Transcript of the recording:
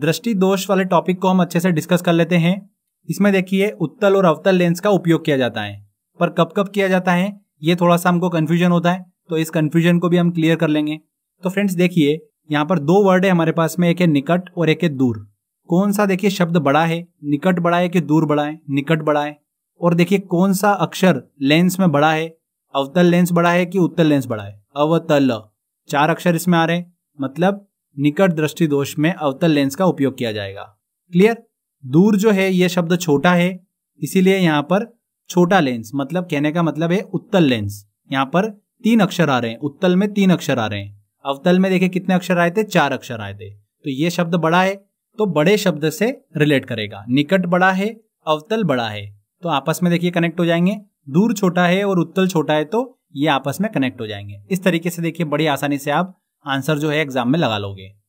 दृष्टि दोष वाले टॉपिक को हम अच्छे से डिस्कस कर लेते हैं इसमें देखिए उत्तल और अवतल लेंस का उपयोग किया जाता है पर कब कब किया जाता है ये थोड़ा सा हमको कन्फ्यूजन होता है तो इस कन्फ्यूजन को भी हम क्लियर कर लेंगे तो फ्रेंड्स देखिए यहाँ पर दो वर्ड है हमारे पास में एक है निकट और एक है दूर कौन सा देखिए शब्द बड़ा है निकट बड़ा है कि दूर बड़ा है निकट बड़ा है और देखिए कौन सा अक्षर लेंस में बड़ा है अवतल लेंस बड़ा है कि उत्तल लेंस बड़ा है अवतल चार अक्षर इसमें आ रहे हैं मतलब निकट दृष्टि दोष में अवतल लेंस का उपयोग किया जाएगा क्लियर दूर जो है यह शब्द छोटा है इसीलिए यहां पर छोटा लेंस मतलब कहने का मतलब है उत्तल लेंस यहां पर तीन अक्षर आ रहे हैं उत्तल में तीन अक्षर आ रहे हैं अवतल में देखे कितने अक्षर आए थे चार अक्षर आए थे तो ये शब्द बड़ा है तो बड़े शब्द से रिलेट करेगा निकट बड़ा है अवतल बड़ा है तो आपस में देखिए कनेक्ट हो जाएंगे दूर छोटा है और उत्तल छोटा है तो ये आपस में कनेक्ट हो जाएंगे इस तरीके से देखिए बड़ी आसानी से आप आंसर जो है एग्जाम में लगा लोगे